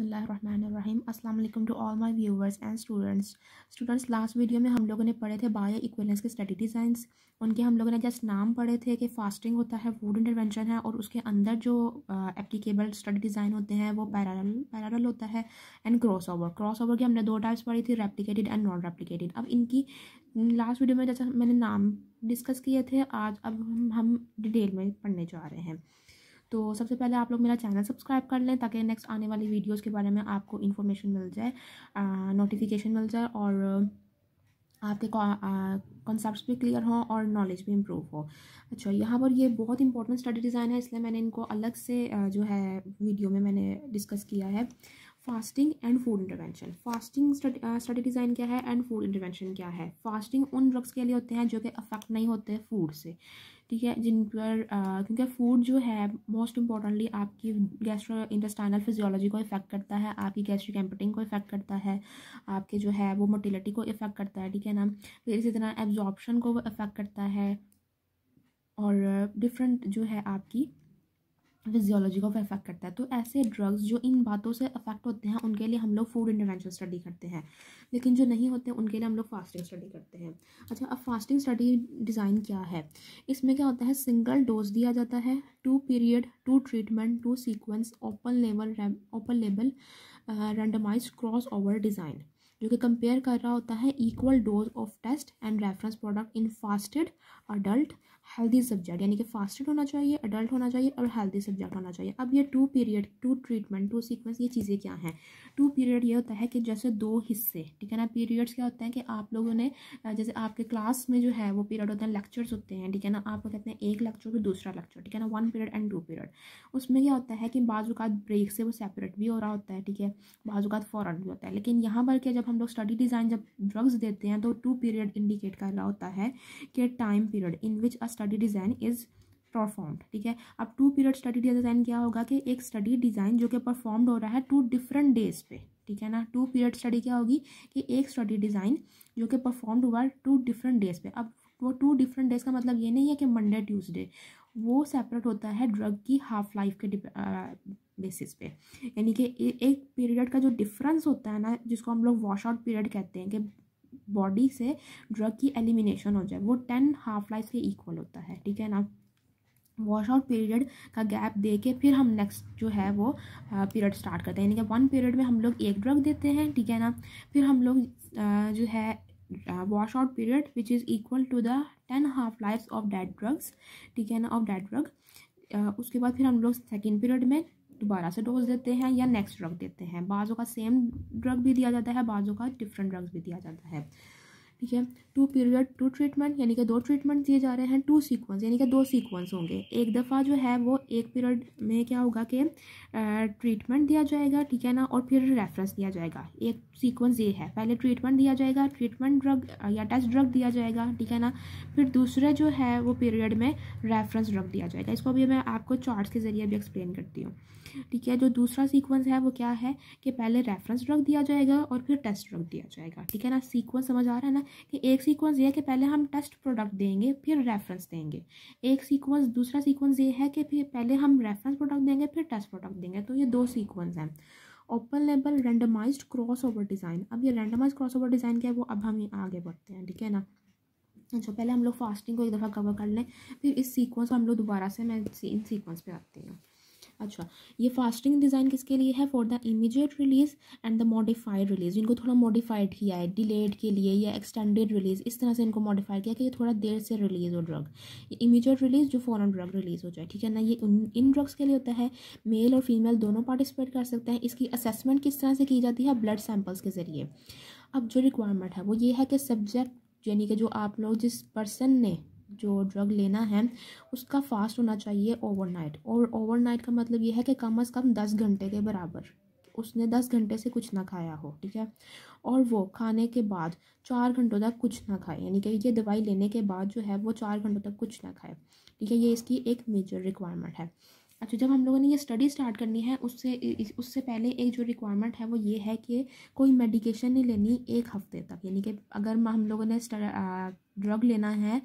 बिसमीम अल्लाम to all my viewers and students students last video में हम लोगों ने पढ़े थे बायो इक्वलेंस के स्टडी डिज़ाइंस उनके हम लोगों ने जस्ट नाम पढ़े थे कि फास्टिंग होता है फूड इंटरवेंशन है और उसके अंदर जो एप्लीकेबल स्टडी डिज़ाइन होते हैं वो पैरल पैरल होता है and cross over cross crossover की हमने दो टाइप्स पढ़ी थी रेप्लिकेटेड एंड नॉन रेप्लिकेटेड अब इनकी लास्ट वीडियो में जैसा मैंने नाम डिस्कस किए थे आज अब हम डिटेल में पढ़ने जा रहे हैं तो सबसे पहले आप लोग मेरा चैनल सब्सक्राइब कर लें ताकि नेक्स्ट आने वाली वीडियोज़ के बारे में आपको इन्फॉर्मेशन मिल जाए नोटिफिकेशन मिल जाए और आपके कॉन्सेप्ट भी क्लियर हों और नॉलेज भी इम्प्रूव हो अच्छा यहाँ पर ये बहुत इंपॉर्टेंट स्टडी डिज़ाइन है इसलिए मैंने इनको अलग से जो है वीडियो में मैंने डिस्कस किया है fasting and food intervention fasting study design क्या है एंड फूड इंटरवेंशन क्या है फास्टिंग उन ड्रग्स के लिए होते हैं जो कि अफेक्ट नहीं होते फूड से ठीक है जिन पर क्योंकि फूड जो है मोस्ट इम्पॉर्टेंटली आपकी गैस्ट्रो इंटेस्टाइनल फिजियोलॉजी को इफेक्ट करता है आपकी गैस्ट्रिक एम्पटिंग को इफेक्ट करता है आपके जो है वो मोटिलिटी को इफेक्ट करता है ठीक है ना फिर तो इसी तरह एब्जॉर्बन को वो इफेक्ट करता है और डिफरेंट जो है आपकी फिजियोलॉजी को अफेक्ट करता है तो ऐसे ड्रग्स जो इन बातों से अफेक्ट होते हैं उनके लिए हम लोग फूड इंटरवेंशन स्टडी करते हैं लेकिन जो नहीं होते उनके लिए हम लोग फास्टिंग स्टडी करते हैं अच्छा अब फास्टिंग स्टडी डिज़ाइन क्या है इसमें क्या होता है सिंगल डोज दिया जाता है two period two treatment two sequence open level open level randomise cross over design जो कि कंपेयर कर रहा होता है equal dose of test and reference product in fasted adult healthy subject यानी कि फास्टेड होना चाहिए अडल्ट होना चाहिए और हेल्दी सब्जेक्ट होना चाहिए अब ये two period two treatment two sequence ये चीज़ें क्या हैं टू पीरियड ये होता है कि जैसे दो हिस्से ठीक है ना पीरियड्स क्या होते हैं कि आप लोगों ने जैसे आपके क्लास में जो है वो पीरियड होते हैं लेक्चर्स होते हैं ठीक है ना आपको कहते हैं एक लेक्चर फिर दूसरा लेक्चर ठीक है ना one period and two period उसमें क्या होता है कि बाजूकात ब्रेक से वो सेपरेट भी हो रहा होता है ठीक है बाजूकात फ़ौरन भी होता है लेकिन यहाँ पर क्या जब हम लोग स्टडी डिज़ाइन जब ड्रग्स देते हैं तो टू पीरियड इंडिकेट कर रहा होता है कि time period in which a study design is performed ठीक है अब टू पीरियड स्टडी डिज़ाइन क्या होगा कि एक स्टडी डिज़ाइन जो कि परफॉर्म्ड हो रहा है टू डिफरेंट डेज पे ठीक है ना टू पीरियड स्टडी क्या होगी कि एक स्टडी डिज़ाइन जो कि परफॉर्म्ड हुआ टू डिफरेंट डेज पे अब वो टू डिफरेंट डेज का मतलब ये नहीं है कि मंडे ट्यूसडे वो सेपरेट होता है ड्रग की हाफ लाइफ के बेसिस पे यानी कि एक पीरियड का जो डिफरेंस होता है ना जिसको हम लोग वॉश आउट पीरियड कहते हैं कि बॉडी से ड्रग की एलिमिनेशन हो जाए वो टेन हाफ लाइफ के इक्वल होता है ठीक है ना वॉश आउट पीरियड का गैप दे के फिर हम नेक्स्ट जो है वो पीरियड स्टार्ट करते हैं यानी कि वन पीरियड में हम लोग एक ड्रग देते हैं ठीक है ना फिर हम लोग जो है wash out period which is equal to the ten half life of that drugs ठीक है ना ऑफ डेड ड्रग उसके बाद फिर हम लोग सेकेंड पीरियड में दोबारा से डोज देते हैं या नेक्स्ट ड्रग देते हैं बाज़ों का सेम ड्रग भी दिया जाता है बाज़ों का डिफरेंट ड्रग्स भी दिया जाता है ठीक है टू पीरियड टू ट्रीटमेंट यानी कि दो ट्रीटमेंट दिए जा रहे हैं टू सीक्वेंस यानी कि दो सीक्वेंस होंगे एक दफ़ा जो है वो एक पीरियड में क्या होगा कि ट्रीटमेंट दिया जाएगा ठीक है ना और फिर रेफरेंस दिया जाएगा एक सीक्वेंस ये है पहले ट्रीटमेंट दिया जाएगा ट्रीटमेंट ड्रग या टेस्ट ड्रग दिया जाएगा ठीक है ना फिर दूसरा जो है वो पीरियड में रेफरेंस ड्रग दिया जाएगा इसको भी मैं आपको चार्ट्स के ज़रिए भी एक्सप्लेन करती हूँ ठीक है जो दूसरा सीक्वेंस है वो क्या है कि पहले रेफरेंस ड्रग दिया जाएगा और फिर टेस्ट ड्रग दिया जाएगा ठीक है ना सीक्वेंस समझ आ रहा है ना कि एक सीक्वेंस ये है कि पहले हम टेस्ट प्रोडक्ट देंगे फिर रेफरेंस देंगे एक सीक्वेंस दूसरा सीक्वेंस ये है कि फिर पहले हम रेफरेंस प्रोडक्ट देंगे फिर टेस्ट प्रोडक्ट देंगे तो ये दो सीक्वेंस हैं open level cross crossover design अब ये रेंडमाइज क्रॉसओवर डिज़ाइन क्या है वो अब हम आगे बढ़ते हैं ठीक है ना अच्छा पहले हम लोग फास्टिंग को एक दफ़ा कवर कर लें फिर इस सीक्वेंस को हम लोग दोबारा से मैं इन सीक्वेंस पे आती हूँ अच्छा ये फास्टिंग डिज़ाइन किसके लिए है for the immediate release and the modified release इनको थोड़ा मॉडिफाइड किया है डिलेड के लिए या एक्सटेंडेड रिलीज़ इस तरह से इनको मॉडिफाइड किया कि ये थोड़ा देर से रिलीज़ हो ड्रग इमीजिएट रिलीज़ जो फॉरन ड्रग रिलीज़ हो जाए ठीक है ना ये इन ड्रग्स के लिए होता है मेल और फीमेल दोनों पार्टिसिपेट कर सकते हैं इसकी असेसमेंट किस तरह से की जाती है ब्लड सैम्पल्स के ज़रिए अब जो रिक्वायरमेंट है वो ये है कि सब्जेक्ट यानी कि जो आप लोग जिस पर्सन ने जो ड्रग लेना है उसका फास्ट होना चाहिए ओवरनाइट और ओवरनाइट का मतलब यह है कि कम अज़ कम दस घंटे के बराबर उसने दस घंटे से कुछ ना खाया हो ठीक है और वो खाने के बाद चार घंटों तक कुछ ना खाए यानी कि ये दवाई लेने के बाद जो है वो चार घंटों तक कुछ ना खाए ठीक है ये इसकी एक मेजर रिक्वायरमेंट है अच्छा जब हम लोगों ने ये स्टडी स्टार्ट करनी है उससे उससे पहले एक जो रिक्वायरमेंट है वो ये है कि कोई मेडिकेशन नहीं लेनी एक हफ्ते तक यानी कि अगर हम लोगों ने ड्रग लेना है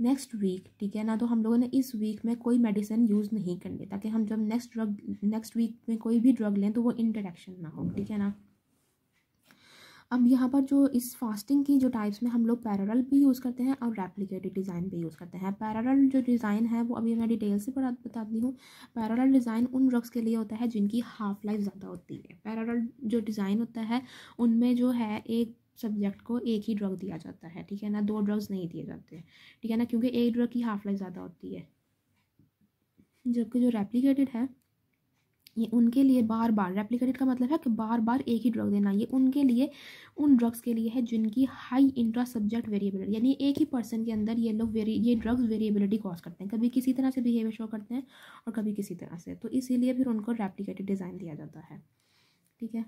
नेक्स्ट वीक ठीक है ना तो हम लोगों ने इस वीक में कोई मेडिसिन यूज़ नहीं करनी ताकि हम जब नेक्स्ट ड्रग नेक्स्ट वीक में कोई भी ड्रग लें तो वो इंटरेक्शन ना हो ठीक है ना अब यहाँ पर जो इस फास्टिंग की जो टाइप्स में हम लोग पैरल भी यूज़ करते हैं और रेप्लिकेटेड डिज़ाइन भी यूज़ करते हैं पैरल जो डिज़ाइन है वो अभी मैं डिटेल से बता बताती हूँ पैरल डिज़ाइन उन ड्रग्स के लिए होता है जिनकी हाफ लाइफ ज़्यादा होती है पैरल जो डिज़ाइन होता है उनमें जो है एक सब्जेक्ट को एक ही ड्रग दिया जाता है ठीक है ना दो ड्रग्स नहीं दिए जाते हैं ठीक है ना क्योंकि एक ड्रग की हाफ लाइफ ज़्यादा होती है जबकि जो रेप्लिकेटेड है ये उनके लिए बार बार रेप्लिकेटेड का मतलब है कि बार बार एक ही ड्रग देना ये उनके लिए उन ड्रग्स के लिए है जिनकी हाई इंट्रा सब्जेक्ट वेरिएबिलिटी यानी एक ही पर्सन के अंदर ये लोग वेरी ये ड्रग्स वेरिएबिलिटी कॉज करते हैं कभी किसी तरह से बिहेवियर शो करते हैं और कभी किसी तरह से तो इसीलिए फिर उनको रेप्लीकेटेड डिज़ाइन दिया जाता है ठीक है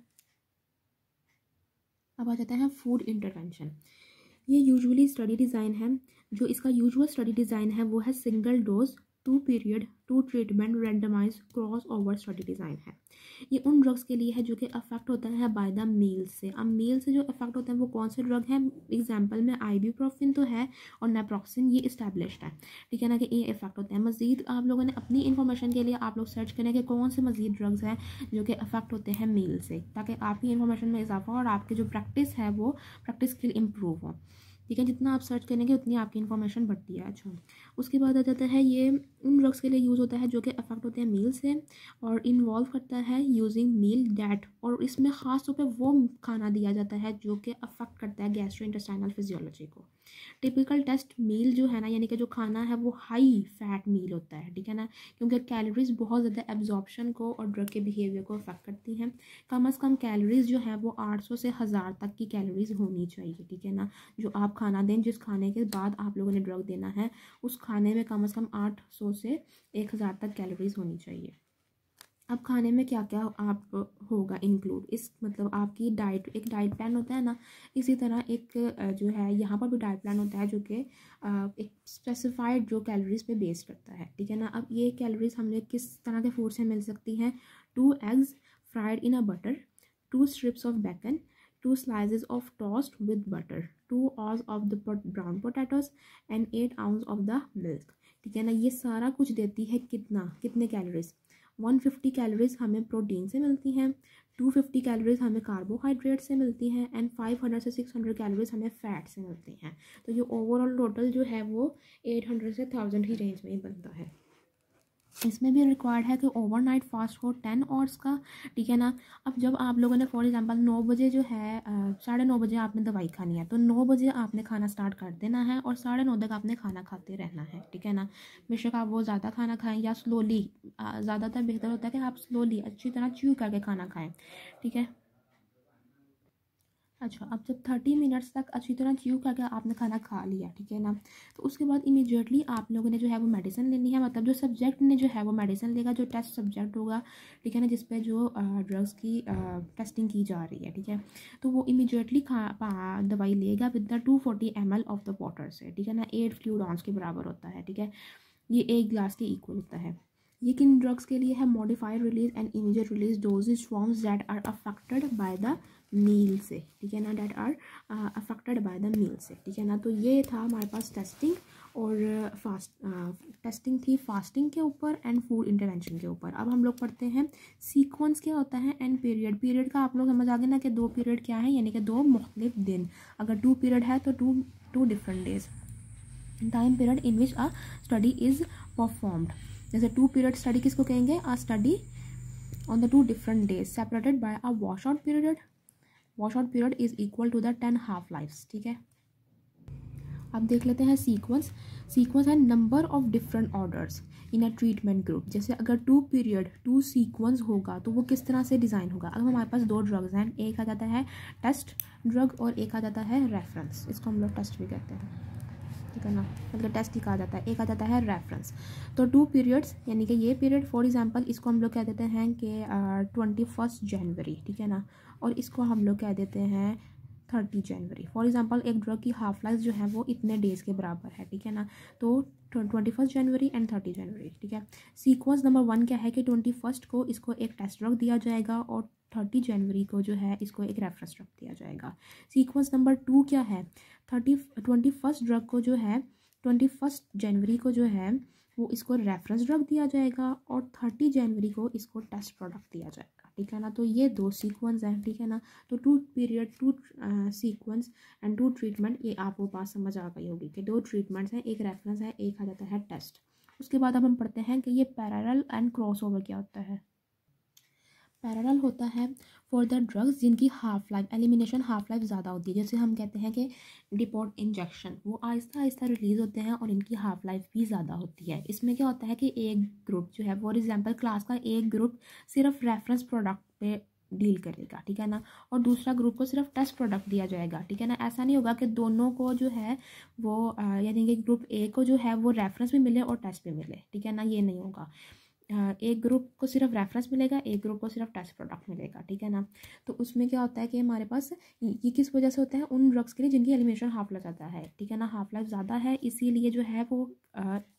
अब आ जाता है फूड इंटरवेंशन ये यूजुअली स्टडी डिज़ाइन है जो इसका यूजुअल स्टडी डिज़ाइन है वो है single dose two period two treatment randomise cross over study design है ये उन ड्रग्स के लिए है जो कि अफेक्ट होता है बाय द मेल से अब मेल से जो अफेक्ट होता है वो कौन से ड्रग हैं एग्जाम्पल में आई तो है और नैप्रोक्सिन ये इस्टेब्लिश है ठीक है ना कि ये इफेक्ट होते हैं मजीद आप लोगों ने अपनी इन्फॉर्मेशन के लिए आप लोग सर्च करें कि कौन से मजीद ड्रग्स हैं जो कि अफेक्ट होते हैं मेल से ताकि आपकी इन्फॉर्मेशन में इजाफा और आपकी जो प्रैक्टिस है वो प्रैक्टिस स्किल इम्प्रूव हो ठीक है जितना आप सर्च करेंगे उतनी आपकी इन्फॉर्मेशन बढ़ती है अच्छा उसके बाद आ जाता है ये उन ड्रग्स के लिए यूज़ होता है जो कि अफेक्ट होते हैं मील से और इन्वॉल्व करता है यूजिंग मील डैट और इसमें ख़ास तौर पर वो खाना दिया जाता है जो कि अफेक्ट करता है गैस्ट्रो इंटेस्टाइनल फिजियोलॉजी को टिपिकल टेस्ट मील जो है ना यानी कि जो खाना है वो हाई फैट मील होता है ठीक है ना क्योंकि कैलोरीज बहुत ज़्यादा एब्जॉर्बशन को और ड्रग के बिहेवियर को अफेक्ट करती हैं कम अज़ कम कैलोरीज जो है वो सौ से हज़ार तक की कैलोरीज होनी चाहिए ठीक है ना जो आप खाना दें जिस खाने के बाद आप लोगों ने ड्रग देना है उस खाने में कम अज़ कम आठ से एक हज़ार तक कैलोरीज होनी चाहिए अब खाने में क्या क्या आप होगा इंक्लूड इस मतलब आपकी डाइट एक डाइट प्लान होता है ना इसी तरह एक जो है यहाँ पर भी डाइट प्लान होता है जो कि एक स्पेसिफाइड जो कैलोरीज पे बेस्ड करता है ठीक है ना अब ये कैलोरीज हमें किस तरह के फूड से मिल सकती हैं two eggs fried in a butter two strips of bacon two slices of toast with butter two oz of the brown potatoes and eight ounce of the milk ठीक है ना ये सारा कुछ देती है कितना कितने कैलोरीज वन फिफ्टी कैलोरीज हमें प्रोटीन से मिलती हैं टू फिफ्टी कैलोरीज हमें कार्बोहाइड्रेट से मिलती हैं एंड फाइव हंड्रेड से सिक्स हंड्रेड कैलोरीज हमें फ़ैट से मिलती हैं तो ये ओवरऑल टोटल जो है वो एट हंड्रेड से थाउजेंड ही रेंज में ही बनता है इसमें भी रिक्वायर्ड है कि ओवरनाइट फास्ट हो टेन आवर्स का ठीक है ना अब जब आप लोगों ने फॉर एग्जांपल नौ बजे जो है साढ़े नौ बजे आपने दवाई खानी है तो नौ बजे आपने खाना स्टार्ट कर देना है और साढ़े नौ तक आपने खाना खाते रहना है ठीक है ना बेशक आप वो ज़्यादा खाना खाएँ या स्लोली ज़्यादातर बेहतर होता है कि आप स्लोली अच्छी तरह च्यू करके खाना खाएँ ठीक है अच्छा अब जब थर्टी मिनट्स तक अच्छी तरह च्यू करके आपने खाना खा लिया ठीक है ना तो उसके बाद इमीजिएटली आप लोगों ने जो है वो मेडिसिन लेनी है मतलब जो सब्जेक्ट ने जो है वो मेडिसिन लेगा जो टेस्ट सब्जेक्ट होगा ठीक है ना जिस पे जो ड्रग्स की टेस्टिंग की जा रही है ठीक है तो वो इमीजिएटली खा दवाई लेगा with the two forty M L of the water से ठीक है ना एट फ्लूड के बराबर होता है ठीक है ये एक ग्लास के इक्वल होता है ये किन ड्रग्स के लिए है modified release and immediate release dosage forms that are affected by the meal से ठीक है ना that are affected by the meal से ठीक है ना तो ये था हमारे पास टेस्टिंग और फास्ट टेस्टिंग uh, थी फास्टिंग के ऊपर एंड फूड इंटरवेंशन के ऊपर अब हम लोग पढ़ते हैं सीक्वेंस क्या होता है एंड पीरियड पीरियड का आप लोग समझ आ गए ना कि दो पीरियड क्या है यानी कि दो मुख्तलिफ दिन अगर टू पीरियड है तो two two different days time period in which a study is performed जैसे टू पीरियड स्टडी किसको कहेंगे a study on the two different days separated by a wash out period wash out period is equal to the ten half life ठीक है अब देख लेते हैं sequence sequence है number of different orders in a treatment group जैसे अगर to period two sequence होगा तो वो किस तरह से डिज़ाइन होगा अगर हमारे पास दो ड्रग्स हैं एक आ जाता है टेस्ट ड्रग और एक आ जाता है रेफरेंस इसको हम लोग टेस्ट भी कहते हैं करना मतलब टेस्ट ही कहा जाता है एक आ जाता है रेफरेंस तो टू पीरियड्स यानी कि ये पीरियड फॉर एग्जांपल इसको हम लोग कह देते हैं कि ट्वेंटी फर्स्ट जनवरी ठीक है ना और इसको हम लोग कह देते हैं थर्टी जनवरी फॉर एग्ज़ाम्पल एक ड्रग की हाफ लाइफ जो है वो इतने डेज़ के बराबर है ठीक है ना तो twenty first January and thirty January ठीक है सीक्वेंस नंबर वन क्या है कि ट्वेंटी फर्स्ट को इसको एक टेस्ट ड्रग दिया जाएगा और थर्टी जनवरी को जो है इसको एक रेफरेंस ड्रग दिया जाएगा सीक्वेंस नंबर टू क्या है थर्टी ट्वेंटी फर्स्ट ड्रग को जो है ट्वेंटी फर्स्ट जनवरी को जो है वो इसको रेफरेंस ड्रग दिया जाएगा और थर्टी जनवरी को इसको टेस्ट प्रोडक्ट दिया जाएगा ठीक है ना तो ये दो सीक्वेंस हैं ठीक है ना तो two period two sequence and two treatment ये आपको बात समझ आ गई होगी कि दो ट्रीटमेंट्स हैं एक रेफरेंस है एक आ जाता है टेस्ट उसके बाद अब हम पढ़ते हैं कि ये पैरल एंड क्रॉस ओवर क्या होता है पैरल होता है फॉर द ड्रग्स जिनकी half life elimination half life ज़्यादा होती है जैसे हम कहते हैं कि डिपोर्ट इंजेक्शन वो आहिस्ता आहिस्ता रिलीज़ होते हैं और इनकी हाफ़ लाइफ भी ज़्यादा होती है इसमें क्या होता है कि एक ग्रुप जो है फॉर एग्ज़ाम्पल क्लास का एक ग्रुप सिर्फ रेफरेंस प्रोडक्ट पे डील करेगा ठीक है ना और दूसरा ग्रुप को सिर्फ टेस्ट प्रोडक्ट दिया जाएगा ठीक है ना ऐसा नहीं होगा कि दोनों को जो है वो यानी कि ग्रुप ए को जो है वो रेफरेंस भी मिले और टेस्ट भी मिले ठीक है ना ये नहीं होगा एक ग्रुप को सिर्फ रेफरेंस मिलेगा एक ग्रुप को सिर्फ टेस्ट प्रोडक्ट मिलेगा ठीक है ना तो उसमें क्या होता है कि हमारे पास ये किस वजह से होता है उन ड्रग्स के लिए जिनकी एलिमिनेशन हाफ लाइफ ज़्यादा है ठीक है ना हाफ लाइफ ज़्यादा है इसीलिए जो है वो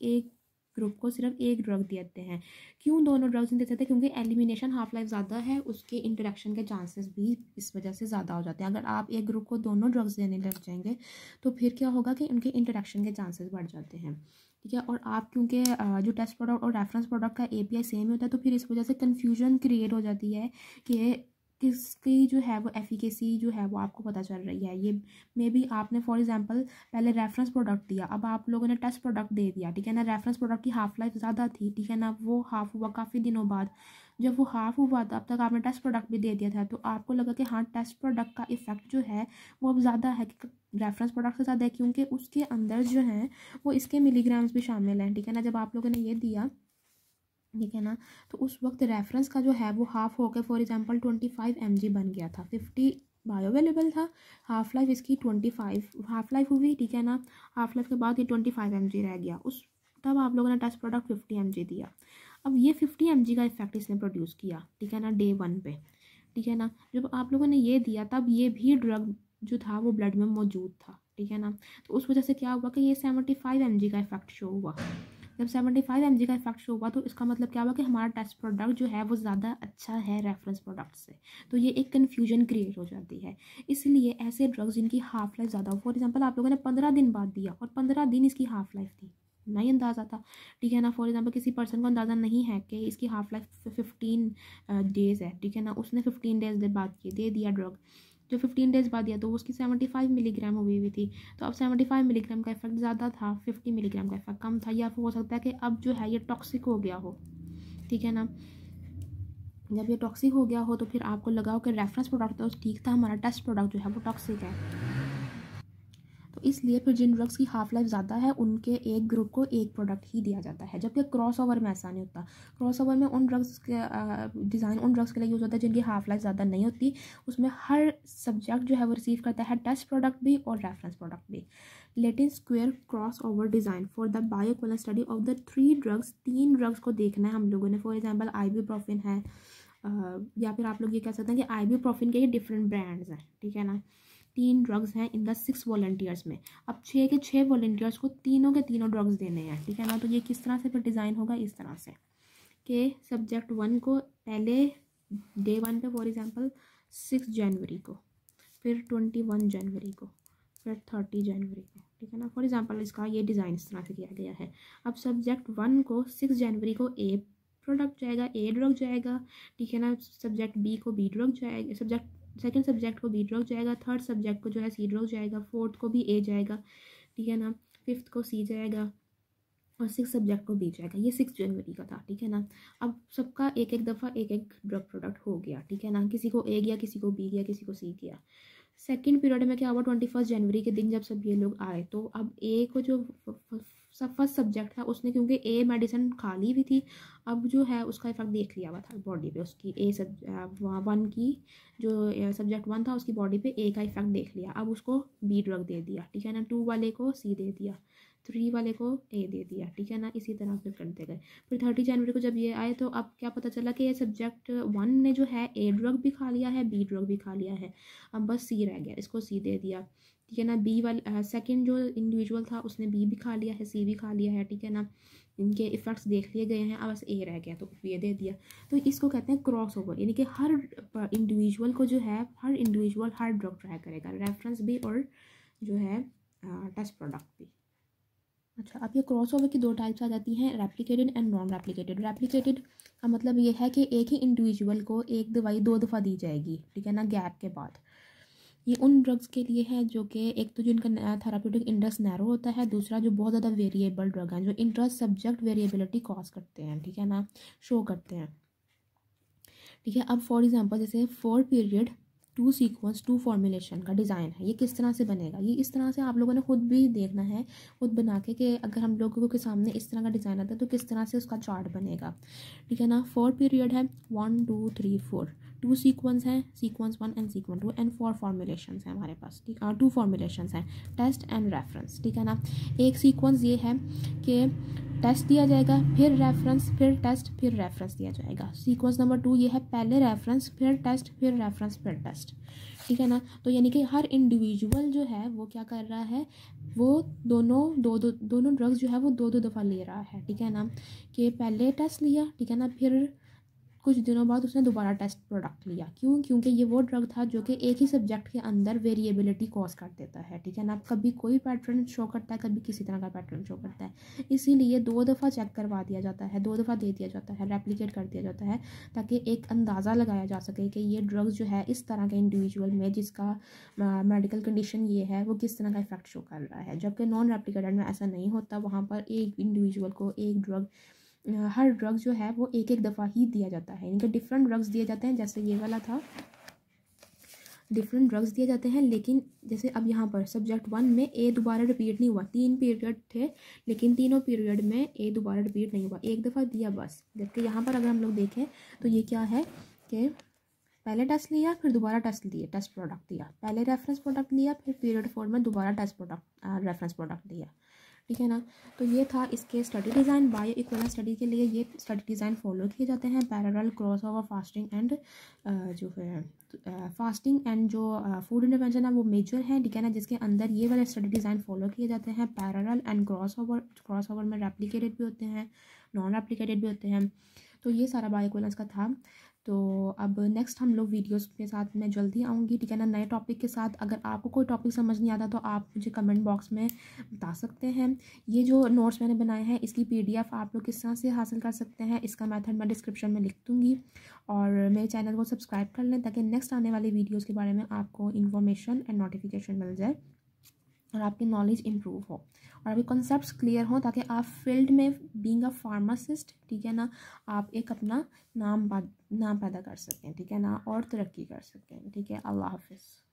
एक ग्रुप को सिर्फ एक ड्रग देते हैं क्यों दोनों ड्रग्स नहीं दे सकते क्योंकि एलिमिनेशन हाफ लाइफ ज़्यादा है उसके इंटरेक्शन के चांसेस भी इस वजह से ज़्यादा हो जाते हैं अगर आप एक ग्रुप को दोनों ड्रग्स देने लग जाएंगे तो फिर क्या होगा कि उनके इंटरेक्शन के चांसेस बढ़ जाते हैं ठीक है और आप क्योंकि जो टेस्ट प्रोडक्ट और रेफरेंस प्रोडक्ट का ए सेम होता है तो फिर इस वजह से कन्फ्यूजन क्रिएट हो जाती है कि किसकी जो है वो एफिकेसी जो है वो आपको पता चल रही है ये मे बी आपने फॉर एग्जांपल पहले रेफरेंस प्रोडक्ट दिया अब आप लोगों ने टेस्ट प्रोडक्ट दे दिया ठीक है ना रेफरेंस प्रोडक्ट की हाफ लाइफ ज़्यादा थी ठीक है ना वो हाफ हुआ काफ़ी दिनों बाद जब वो हाफ हुआ था अब तक आपने टेस्ट प्रोडक्ट भी दे दिया था तो आपको लगा कि हाँ टेस्ट प्रोडक्ट का इफेक्ट जो है वो अब ज़्यादा है रेफरेंस प्रोडक्ट से ज़्यादा है क्योंकि उसके अंदर जो है वो इसके मिलीग्राम्स भी शामिल हैं ठीक है ना जब आप लोगों ने ये दिया ठीक है ना तो उस वक्त रेफरेंस का जो है वो हाफ होकर for example twenty five M बन गया था फिफ्टी बायो अवेलेबल था हाफ लाइफ इसकी ट्वेंटी फाइव हाफ लाइफ हुई ठीक है ना हाफ लाइफ के बाद ये ट्वेंटी फाइव एम रह गया उस तब आप लोगों ने टेस्ट प्रोडक्ट फिफ्टी एम दिया अब ये फिफ्टी एम का इफेक्ट इसने प्रोड्यूस किया ठीक है ना डे वन पे ठीक है ना जब आप लोगों ने ये दिया तब ये भी ड्रग जो था वो ब्लड में मौजूद था ठीक है ना तो उस वजह से क्या हुआ कि ये सेवेंटी फाइव एम का इफेक्ट शो हुआ जब सेवेंटी फाइव एम जी का इफेक्ट शो हुआ तो इसका मतलब क्या हुआ कि हमारा टेस्ट प्रोडक्ट जो है वो ज़्यादा अच्छा है रेफरेंस प्रोडक्ट से तो ये एक कन्फ्यूजन क्रिएट हो जाती है इसलिए ऐसे ड्रग्स जिनकी हाफ लाइफ ज़्यादा हो फॉर एग्जाम्पल आप लोगों ने पंद्रह दिन बाद दिया और पंद्रह दिन इसकी हाफ लाइफ थी नहीं अंदाज़ा था ठीक है ना फॉर एग्जांपल किसी पर्सन को अंदाज़ा नहीं है कि इसकी हाफ लाइफ फिफ्टीन डेज़ है ठीक है ना उसने फिफ्टीन डेज़ दे बाद ये दे दिया ड्रग जो फिफ्टीन डेज बाद दिया तो उसकी सेवेंटी फाइव मिलीग्राम हुई हुई थी तो अब सेवेंटी फाइव मिलीग्राम का इफेक्ट ज़्यादा था फिफ्टी मिलीग्राम का इफेक्ट कम था या हो सकता है कि अब जो है ये टॉक्सिक हो गया हो ठीक है ना जब ये टॉक्सिक हो गया हो तो फिर आपको लगाओ कि रेफरेंस प्रोडक्ट तो ठीक था हमारा टेस्ट प्रोडक्ट जो है वो टॉक्सिक है तो इसलिए फिर जिन ड्रग्स की हाफ लाइफ ज़्यादा है उनके एक ग्रुप को एक प्रोडक्ट ही दिया जाता है जबकि क्रॉस ओवर में ऐसा नहीं होता क्रॉस ओवर में उन ड्रग्स के डिज़ाइन उन ड्रग्स के लिए यूज़ होता है जिनकी हाफ लाइफ ज़्यादा नहीं होती उसमें हर सब्जेक्ट जो है वो रिसीव करता है टेस्ट प्रोडक्ट भी और रेफरेंस प्रोडक्ट भी Latin square cross over design for the bioequal study of the three drugs तीन ड्रग्स को देखना है हम लोगों ने फॉर एग्जाम्पल आई प्रोफिन है या फिर आप लोग ये कह सकते हैं कि आई प्रोफिन के ये डिफरेंट ब्रांड्स हैं ठीक है ना तीन ड्रग्स हैं इन द सिक्स वॉल्टियर्स में अब छः के छः वॉल्टियर्स को तीनों के तीनों ड्रग्स देने हैं ठीक है ना तो ये किस तरह से फिर डिज़ाइन होगा इस तरह से के सब्जेक्ट वन को पहले डे वन पे फॉर एग्ज़ाम्पल सिक्स जनवरी को फिर ट्वेंटी वन जनवरी को फिर थर्टी जनवरी को ठीक है ना फॉर एग्जांपल इसका ये डिज़ाइन इस तरह से किया गया है अब सब्जेक्ट वन को सिक्स जनवरी को ए प्रोडक्ट जाएगा ए ड्रग जाएगा ठीक है ना सब्जेक्ट बी को बी ड्रग जाएगा सब्जेक्ट सेकेंड सब्जेक्ट को बी ड्रॉक जाएगा थर्ड सब्जेक्ट को जो है सी ड्रॉक जाएगा फोर्थ को भी ए जाएगा ठीक है ना फिफ्थ को सी जाएगा और सिक्स सब्जेक्ट को बी जाएगा ये सिक्स जनवरी का था ठीक है ना अब सबका एक एक दफ़ा एक एक ड्रग प्रोडक्ट हो गया ठीक है ना किसी को ए गया किसी को बी गया किसी को सी गया सेकेंड पीरियड में क्या हुआ ट्वेंटी फर्स्ट जनवरी के दिन जब सब ये लोग आए तो अब ए को जो सब फर्स्ट सब्जेक्ट था उसने क्योंकि ए मेडिसिन खा ली हुई थी अब जो है उसका इफेक्ट देख लिया हुआ था बॉडी पे उसकी ए सब वन की जो सब्जेक्ट वन था उसकी बॉडी पे ए का इफेक्ट देख लिया अब उसको बी ड्रग दे दिया ठीक है ना टू वाले को सी दे दिया थ्री वाले को ए दे दिया ठीक है ना इसी तरह फिर करते गए फिर थर्टी जनवरी को जब ये आए तो अब क्या पता चला कि ये सब्जेक्ट वन ने जो है ए ड्रग भी खा लिया है बी ड्रग भी खा लिया है अब बस सी रह गया इसको सी दे दिया ठीक है ना बी वाल सेकेंड जो इंडिविजुअल था उसने बी भी खा लिया है सी भी खा लिया है ठीक है ना इनके इफ़ेक्ट्स देख लिए गए हैं अब बस ए रह गया तो ये दे दिया तो इसको कहते हैं क्रॉस ओवर यानी कि हर इंडिविजुअल को जो है हर इंडिविजुअल हर ड्रग ट्राई करेगा रेफरेंस भी और जो है टेस्ट प्रोडक्ट भी अच्छा अब ये क्रॉस ओवर की दो टाइप्स आ जाती हैं replicated and non replicated replicated का मतलब ये है कि एक ही इंडिविजुअल को एक दवाई दो दफ़ा दी जाएगी ठीक है ना गैप के बाद ये उन ड्रग्स के लिए है जो कि एक तो जिनका थेरापटिक इंडेक्स नैरो होता है दूसरा जो बहुत ज़्यादा वेरिएबल ड्रग हैं जो इंटरेस्ट सब्जेक्ट वेरिएबिलिटी कॉज करते हैं ठीक है ना शो करते हैं ठीक है अब फॉर एग्ज़ाम्पल जैसे four period two sequence two formulation का डिज़ाइन है ये किस तरह से बनेगा ये इस तरह से आप लोगों ने खुद भी देखना है खुद बना के कि अगर हम लोगों के सामने इस तरह का डिज़ाइन आता है तो किस तरह से उसका चार्ट बनेगा ठीक है ना फोर पीरियड है one two three four two sequence हैं sequence one and sequence two and four formulation हैं हमारे पास ठीक है टू फार्मूलेशन हैं टेस्ट एंड रेफरेंस ठीक है ना एक सीक्वेंस ये है कि टेस्ट दिया जाएगा फिर रेफरेंस फिर टेस्ट फिर रेफरेंस दिया जाएगा सीक्वेंस नंबर टू ये है पहले रेफरेंस फिर टेस्ट फिर रेफरेंस फिर टेस्ट ठीक है ना तो यानी कि हर इंडिविजुअल जो है वो क्या कर रहा है वो दोनों दो दो दोनों ड्रग्स जो है वो दो दो दफ़ा ले रहा है ठीक है ना कि पहले टेस्ट लिया ठीक है ना फिर कुछ दिनों बाद उसने दोबारा टेस्ट प्रोडक्ट लिया क्यों क्योंकि ये वो ड्रग था जो कि एक ही सब्जेक्ट के अंदर वेरिएबिलिटी कॉज कर देता है ठीक है ना कभी कोई पैटर्न शो करता है कभी किसी तरह का पैटर्न शो करता है इसीलिए दो दफ़ा चेक करवा दिया जाता है दो दफ़ा दे दिया जाता है रेप्लीकेट कर दिया जाता है ताकि एक अंदाज़ा लगाया जा सके कि ये ड्रग्स जो है इस तरह के इंडिविजुअल में जिसका मेडिकल कंडीशन ये है वो किस तरह का इफेक्ट शो कर रहा है जबकि नॉन रेप्लीकेटेड में ऐसा नहीं होता वहाँ पर एक इंडिविजुअल को एक ड्रग हर ड्रग जो है वो एक एक दफ़ा ही दिया जाता है इनके डिफरेंट ड्रग्स दिए जाते हैं जैसे ये वाला था डिफरेंट ड्रग्स दिए जाते हैं लेकिन जैसे अब यहाँ पर सब्जेक्ट वन में ए दोबारा रिपीट नहीं हुआ तीन पीरियड थे लेकिन तीनों पीरियड में ए दोबारा रिपीट नहीं हुआ एक दफ़ा दिया बस जबकि यहाँ पर अगर हम लोग देखें तो ये क्या है कि पहले टेस्ट लिया फिर दोबारा टेस्ट लिए टेस्ट प्रोडक्ट दिया पहले रेफरेंस प्रोडक्ट लिया फिर पीरियड फोर में दोबारा टेस्ट प्रोडक्ट रेफरेंस प्रोडक्ट दिया ठीक है ना तो ये था इसके study design bio equal study के लिए ये स्टडी डिज़ाइन फॉलो किए जाते हैं parallel cross over fasting and जो है फास्टिंग uh, एंड जो फूड uh, इंटरवेंशन है वो मेजर है ठीक है ना जिसके अंदर ये वाले स्टडी डिज़ाइन फॉलो किए जाते हैं parallel and cross over cross over में रेप्लिकेटेड भी होते हैं नॉन रेप्लीकेटेड भी होते हैं तो ये सारा बायो का था तो अब नेक्स्ट हम लोग वीडियोस के साथ मैं जल्दी आऊँगी ठीक है ना नए टॉपिक के साथ अगर आपको कोई टॉपिक समझ नहीं आता तो आप मुझे कमेंट बॉक्स में बता सकते हैं ये जो नोट्स मैंने बनाए हैं इसकी पीडीएफ आप लोग किस तरह से हासिल कर सकते हैं इसका मेथड मैं डिस्क्रिप्शन में लिख दूँगी और मेरे चैनल को सब्सक्राइब कर लें ताकि नेक्स्ट आने वाली वीडियोज़ के बारे में आपको इन्फॉर्मेशन एंड नोटिफिकेशन मिल जाए और आपकी नॉलेज इम्प्रूव हो और आपके कॉन्सेप्ट क्लियर हों ताकि आप फील्ड में बींग अ फार्मासिस्ट ठीक है ना आप एक अपना नाम नाम पैदा कर सकें ठीक है ना और तरक्की कर सकें ठीक है अल्लाह हाफिज़